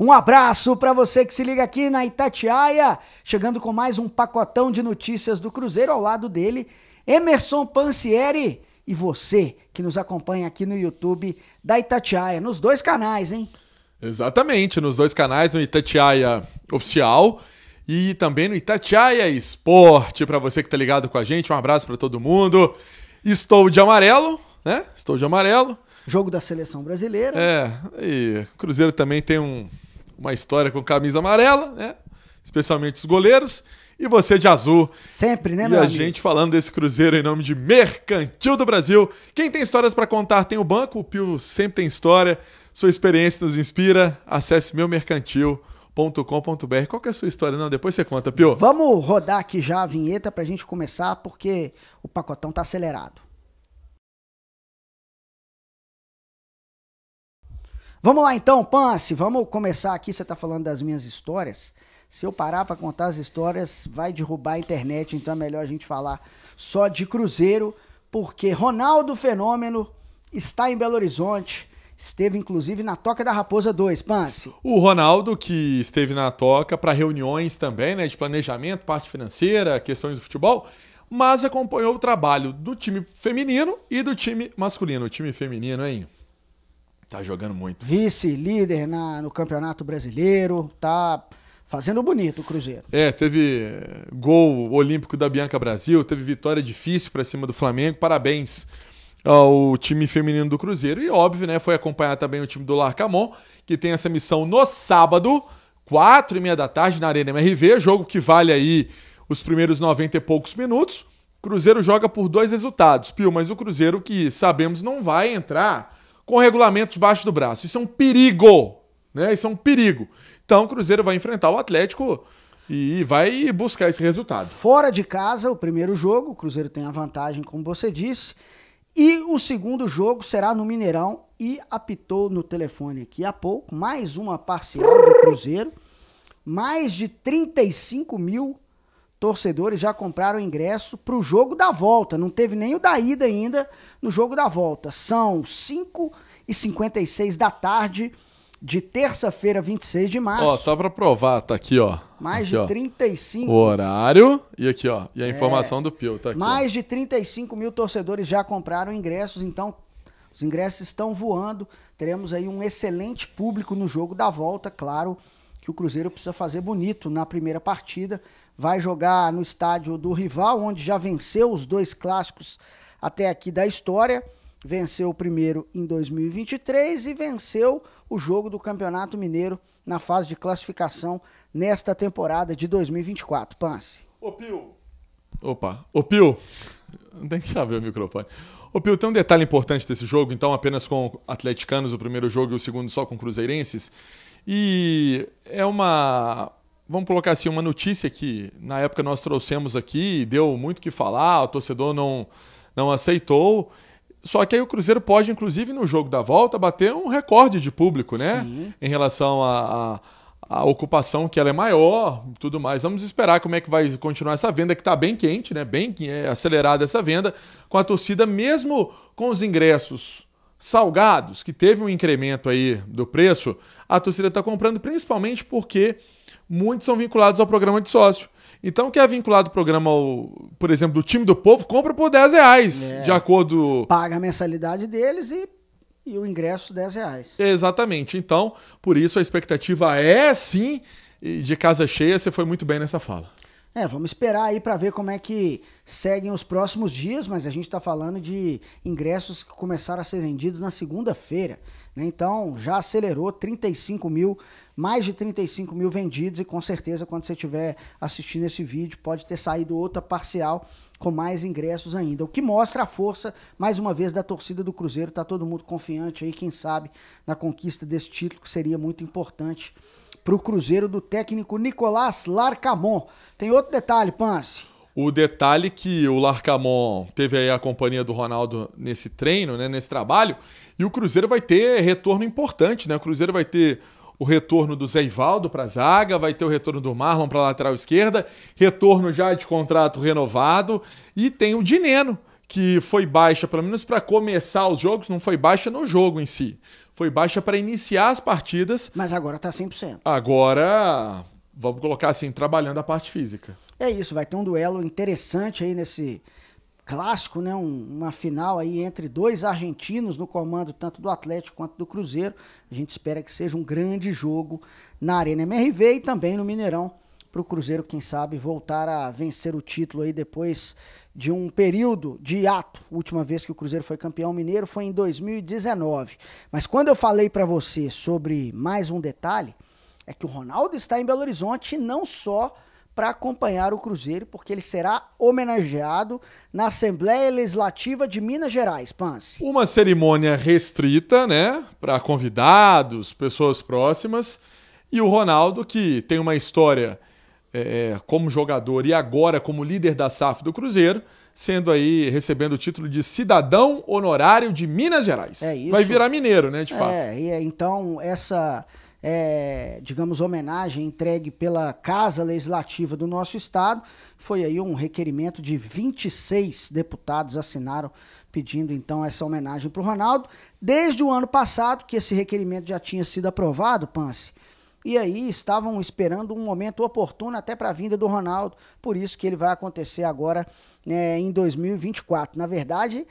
Um abraço para você que se liga aqui na Itatiaia, chegando com mais um pacotão de notícias do Cruzeiro ao lado dele, Emerson Pansieri e você que nos acompanha aqui no YouTube da Itatiaia, nos dois canais, hein? Exatamente, nos dois canais, no Itatiaia Oficial e também no Itatiaia Esporte, para você que tá ligado com a gente. Um abraço para todo mundo. Estou de amarelo, né? Estou de amarelo. Jogo da seleção brasileira. É, e o Cruzeiro também tem um, uma história com camisa amarela, né? Especialmente os goleiros. E você de azul. Sempre, né, e meu E a amigo? gente falando desse Cruzeiro em nome de Mercantil do Brasil. Quem tem histórias para contar tem o banco. O Pio sempre tem história. Sua experiência nos inspira. Acesse meu Qual que é a sua história? Não, depois você conta, Pio. Vamos rodar aqui já a vinheta para a gente começar, porque o pacotão tá acelerado. Vamos lá então, Pance, vamos começar aqui. Você está falando das minhas histórias. Se eu parar para contar as histórias, vai derrubar a internet, então é melhor a gente falar só de Cruzeiro, porque Ronaldo Fenômeno está em Belo Horizonte. Esteve inclusive na Toca da Raposa 2, Pance. O Ronaldo, que esteve na Toca para reuniões também, né, de planejamento, parte financeira, questões do futebol, mas acompanhou o trabalho do time feminino e do time masculino. O time feminino, hein? Tá jogando muito. Vice-líder no Campeonato Brasileiro, tá fazendo bonito o Cruzeiro. É, teve eh, gol olímpico da Bianca Brasil, teve vitória difícil para cima do Flamengo. Parabéns ao time feminino do Cruzeiro. E óbvio, né, foi acompanhar também o time do Larcamon, que tem essa missão no sábado, quatro e meia da tarde, na Arena MRV, jogo que vale aí os primeiros 90 e poucos minutos. Cruzeiro joga por dois resultados, Pio, mas o Cruzeiro que sabemos não vai entrar com regulamentos debaixo do braço. Isso é um perigo, né? Isso é um perigo. Então o Cruzeiro vai enfrentar o Atlético e vai buscar esse resultado. Fora de casa, o primeiro jogo, o Cruzeiro tem a vantagem, como você disse. E o segundo jogo será no Mineirão e apitou no telefone aqui há pouco mais uma parcial do Cruzeiro. Mais de 35 mil torcedores já compraram ingresso para o jogo da volta. Não teve nem o da ida ainda no jogo da volta. São 5h56 da tarde de terça-feira, 26 de março. Ó, só para provar, tá aqui, ó. Mais aqui, de 35. Ó. O horário e aqui, ó. E a é, informação do Pio, tá aqui. Mais ó. de 35 mil torcedores já compraram ingressos, então os ingressos estão voando. Teremos aí um excelente público no jogo da volta, claro que o Cruzeiro precisa fazer bonito na primeira partida, vai jogar no estádio do rival, onde já venceu os dois clássicos até aqui da história. Venceu o primeiro em 2023 e venceu o jogo do Campeonato Mineiro na fase de classificação nesta temporada de 2024. Pance. Ô Pio. Opa. Ô Pio. Não tem que abrir o microfone. Ô Pio, tem um detalhe importante desse jogo, então apenas com atleticanos o primeiro jogo e o segundo só com cruzeirenses. E é uma vamos colocar assim, uma notícia que na época nós trouxemos aqui, deu muito que falar, o torcedor não, não aceitou. Só que aí o Cruzeiro pode, inclusive, no jogo da volta, bater um recorde de público, né? Sim. Em relação a, a, a, ocupação, que ela é maior tudo mais. Vamos esperar como é que vai continuar essa venda, que está bem quente, né? Bem é, acelerada essa venda, com a torcida, mesmo com os ingressos salgados, que teve um incremento aí do preço, a torcida está comprando, principalmente porque muitos são vinculados ao programa de sócio. Então, quem é vinculado ao programa, por exemplo, do time do povo, compra por 10 reais, é. de acordo. Paga a mensalidade deles e, e o ingresso 10 reais. Exatamente. Então, por isso a expectativa é sim de casa cheia. Você foi muito bem nessa fala. É, vamos esperar aí para ver como é que seguem os próximos dias, mas a gente está falando de ingressos que começaram a ser vendidos na segunda-feira. Né? Então já acelerou 35 mil, mais de 35 mil vendidos, e com certeza quando você estiver assistindo esse vídeo, pode ter saído outra parcial com mais ingressos ainda. O que mostra a força, mais uma vez, da torcida do Cruzeiro. está todo mundo confiante aí, quem sabe, na conquista desse título, que seria muito importante para o Cruzeiro do técnico Nicolás Larcamon. Tem outro detalhe, Pance. O detalhe que o Larcamon teve aí a companhia do Ronaldo nesse treino, né, nesse trabalho, e o Cruzeiro vai ter retorno importante, né? O Cruzeiro vai ter o retorno do Zé Ivaldo para a zaga, vai ter o retorno do Marlon para a lateral esquerda, retorno já de contrato renovado e tem o Dineno que foi baixa, pelo menos para começar os jogos, não foi baixa no jogo em si. Foi baixa para iniciar as partidas. Mas agora tá 100%. Agora, vamos colocar assim, trabalhando a parte física. É isso, vai ter um duelo interessante aí nesse clássico, né? Um, uma final aí entre dois argentinos no comando tanto do Atlético quanto do Cruzeiro. A gente espera que seja um grande jogo na Arena MRV e também no Mineirão para o Cruzeiro, quem sabe, voltar a vencer o título aí depois de um período de ato. Última vez que o Cruzeiro foi campeão mineiro foi em 2019. Mas quando eu falei para você sobre mais um detalhe, é que o Ronaldo está em Belo Horizonte não só para acompanhar o Cruzeiro, porque ele será homenageado na Assembleia Legislativa de Minas Gerais, Pance. Uma cerimônia restrita, né, para convidados, pessoas próximas, e o Ronaldo que tem uma história é, é, como jogador e agora como líder da SAF do Cruzeiro, sendo aí recebendo o título de cidadão honorário de Minas Gerais. É isso. Vai virar mineiro, né, de é, fato. É, então essa é, digamos, homenagem entregue pela Casa Legislativa do nosso estado. Foi aí um requerimento de 26 deputados assinaram pedindo então essa homenagem para o Ronaldo. Desde o ano passado que esse requerimento já tinha sido aprovado, Pance. E aí estavam esperando um momento oportuno até para a vinda do Ronaldo, por isso que ele vai acontecer agora né, em 2024. Na verdade,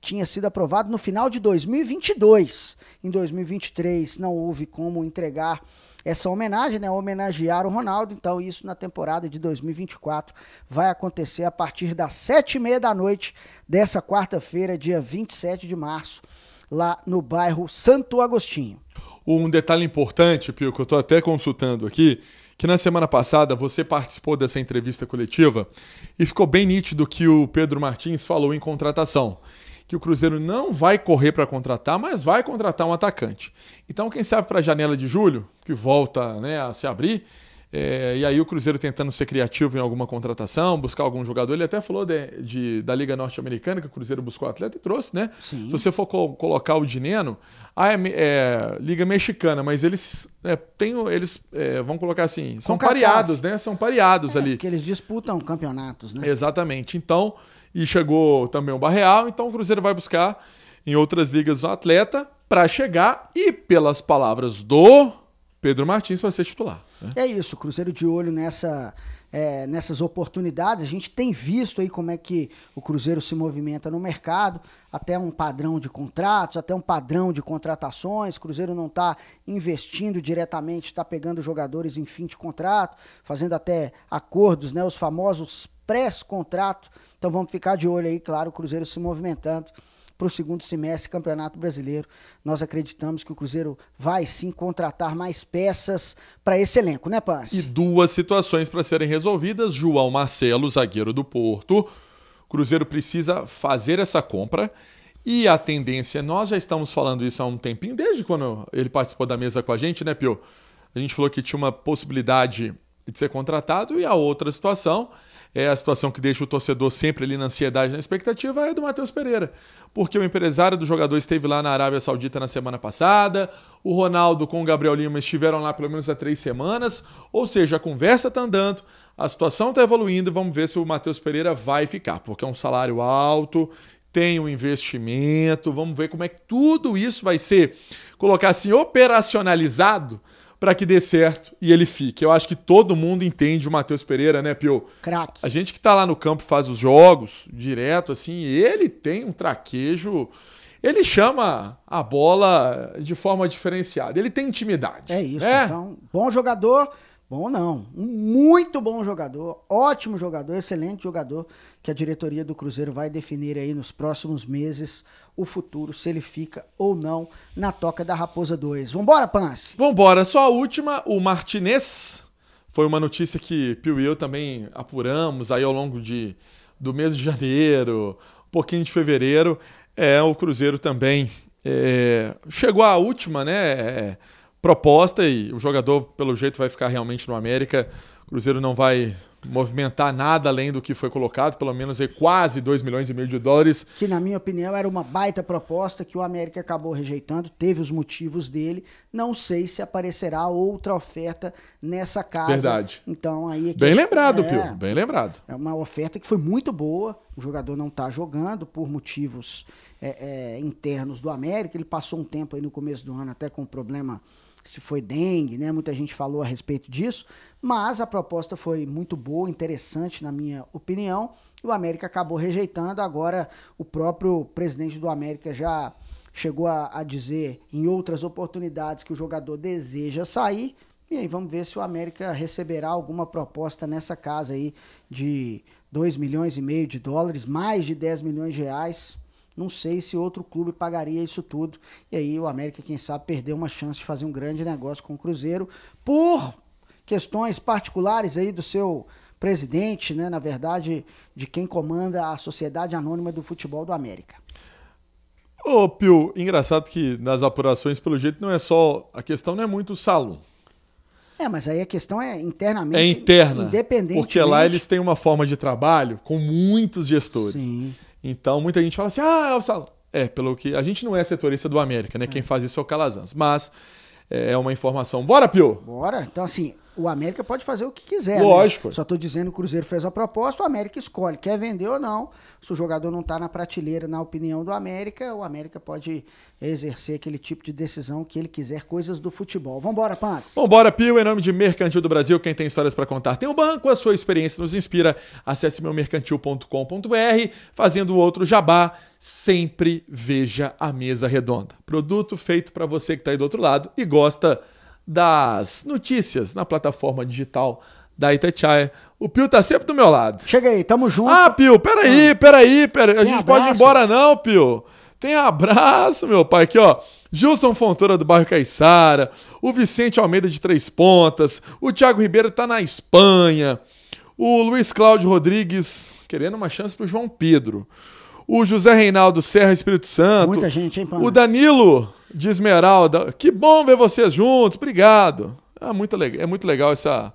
tinha sido aprovado no final de 2022. Em 2023 não houve como entregar essa homenagem, né, homenagear o Ronaldo. Então isso na temporada de 2024 vai acontecer a partir das sete e meia da noite dessa quarta-feira, dia 27 de março, lá no bairro Santo Agostinho. Um detalhe importante, Pio, que eu estou até consultando aqui, que na semana passada você participou dessa entrevista coletiva e ficou bem nítido que o Pedro Martins falou em contratação. Que o Cruzeiro não vai correr para contratar, mas vai contratar um atacante. Então, quem sabe para a janela de julho, que volta né, a se abrir, é, e aí o Cruzeiro tentando ser criativo em alguma contratação, buscar algum jogador. Ele até falou de, de da Liga Norte-Americana, que o Cruzeiro buscou o atleta e trouxe, né? Sim. Se você for co colocar o Dineno, é, é, Liga Mexicana, mas eles é, tem, eles é, vão colocar assim, são Com pareados, né? São pareados é, ali. Porque eles disputam campeonatos, né? Exatamente. Então, e chegou também o Barreal, então o Cruzeiro vai buscar em outras ligas um atleta para chegar e pelas palavras do Pedro Martins para ser titular. Né? É isso, Cruzeiro de olho nessa, é, nessas oportunidades. A gente tem visto aí como é que o Cruzeiro se movimenta no mercado, até um padrão de contratos, até um padrão de contratações. O Cruzeiro não está investindo diretamente, está pegando jogadores em fim de contrato, fazendo até acordos, né, os famosos pré-contrato. Então vamos ficar de olho aí, claro, o Cruzeiro se movimentando para o segundo semestre Campeonato Brasileiro. Nós acreditamos que o Cruzeiro vai sim contratar mais peças para esse elenco, né, Paz? E duas situações para serem resolvidas. João Marcelo, zagueiro do Porto. Cruzeiro precisa fazer essa compra. E a tendência, nós já estamos falando isso há um tempinho, desde quando ele participou da mesa com a gente, né, Pio? A gente falou que tinha uma possibilidade de ser contratado e a outra situação é a situação que deixa o torcedor sempre ali na ansiedade, na expectativa, é do Matheus Pereira. Porque o empresário do jogador esteve lá na Arábia Saudita na semana passada, o Ronaldo com o Gabriel Lima estiveram lá pelo menos há três semanas, ou seja, a conversa está andando, a situação está evoluindo, vamos ver se o Matheus Pereira vai ficar, porque é um salário alto, tem o um investimento, vamos ver como é que tudo isso vai ser, colocar assim, operacionalizado para que dê certo e ele fique. Eu acho que todo mundo entende o Matheus Pereira, né, Pio? Crato. A gente que está lá no campo faz os jogos direto, assim, ele tem um traquejo. Ele chama a bola de forma diferenciada. Ele tem intimidade. É isso. Né? Então, bom jogador. Bom não, um muito bom jogador, ótimo jogador, excelente jogador, que a diretoria do Cruzeiro vai definir aí nos próximos meses o futuro, se ele fica ou não na toca da Raposa 2. Vambora, Pance? Vambora, só a última, o Martinez, foi uma notícia que Pio e eu também apuramos aí ao longo de, do mês de janeiro, um pouquinho de fevereiro, é, o Cruzeiro também é, chegou à última, né... É, proposta e o jogador, pelo jeito, vai ficar realmente no América. O Cruzeiro não vai movimentar nada além do que foi colocado, pelo menos aí quase 2 milhões e meio de dólares. Que, na minha opinião, era uma baita proposta que o América acabou rejeitando, teve os motivos dele. Não sei se aparecerá outra oferta nessa casa. Verdade. Então, aí é Bem lembrado, é, Pio, bem lembrado. É uma oferta que foi muito boa, o jogador não está jogando por motivos é, é, internos do América, ele passou um tempo aí no começo do ano até com problema se foi dengue, né? Muita gente falou a respeito disso, mas a proposta foi muito boa, interessante na minha opinião, e o América acabou rejeitando. Agora o próprio presidente do América já chegou a, a dizer em outras oportunidades que o jogador deseja sair. E aí vamos ver se o América receberá alguma proposta nessa casa aí de 2 milhões e meio de dólares, mais de 10 milhões de reais. Não sei se outro clube pagaria isso tudo. E aí o América, quem sabe, perdeu uma chance de fazer um grande negócio com o Cruzeiro por questões particulares aí do seu presidente, né, na verdade, de quem comanda a Sociedade Anônima do Futebol do América. Ô, Pio, engraçado que nas apurações, pelo jeito, não é só. A questão não é muito o salão. É, mas aí a questão é internamente. É interna. Independente. Porque lá eles têm uma forma de trabalho com muitos gestores. Sim. Então muita gente fala assim: ah, é o salão. É, pelo que. A gente não é setorista do América, né? É. Quem faz isso é o Calazans. Mas é uma informação. Bora, Pio? Bora. Então, assim, o América pode fazer o que quiser. Né? Lógico. Né? Só estou dizendo que o Cruzeiro fez a proposta, o América escolhe, quer vender ou não. Se o jogador não está na prateleira, na opinião do América, o América pode exercer aquele tipo de decisão que ele quiser, coisas do futebol. Vambora, Paz. Vambora, Pio, em nome de Mercantil do Brasil, quem tem histórias para contar tem um banco, a sua experiência nos inspira. Acesse meumercantil.com.br, fazendo outro jabá sempre veja a mesa redonda. Produto feito para você que está aí do outro lado e gosta das notícias na plataforma digital da Itatiaia. O Pio tá sempre do meu lado. Chega aí, tamo junto. Ah, Pio, peraí, ah. peraí, peraí. A Tem gente abraço. pode ir embora não, Pio. Tem abraço, meu pai, aqui, ó. Gilson Fontoura do bairro Caiçara, o Vicente Almeida de Três Pontas, o Thiago Ribeiro tá na Espanha, o Luiz Cláudio Rodrigues querendo uma chance pro João Pedro, o José Reinaldo Serra Espírito Santo, Muita gente, hein, Palmas? o Danilo de Esmeralda. Que bom ver vocês juntos, obrigado. É muito, legal, é muito legal essa,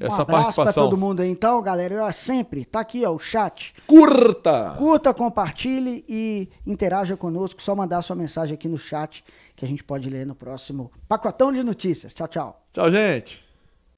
um essa participação. para todo mundo aí, então, galera. Eu, sempre, tá aqui, ó, o chat. Curta! Curta, compartilhe e interaja conosco. Só mandar sua mensagem aqui no chat que a gente pode ler no próximo pacotão de notícias. Tchau, tchau. Tchau, gente.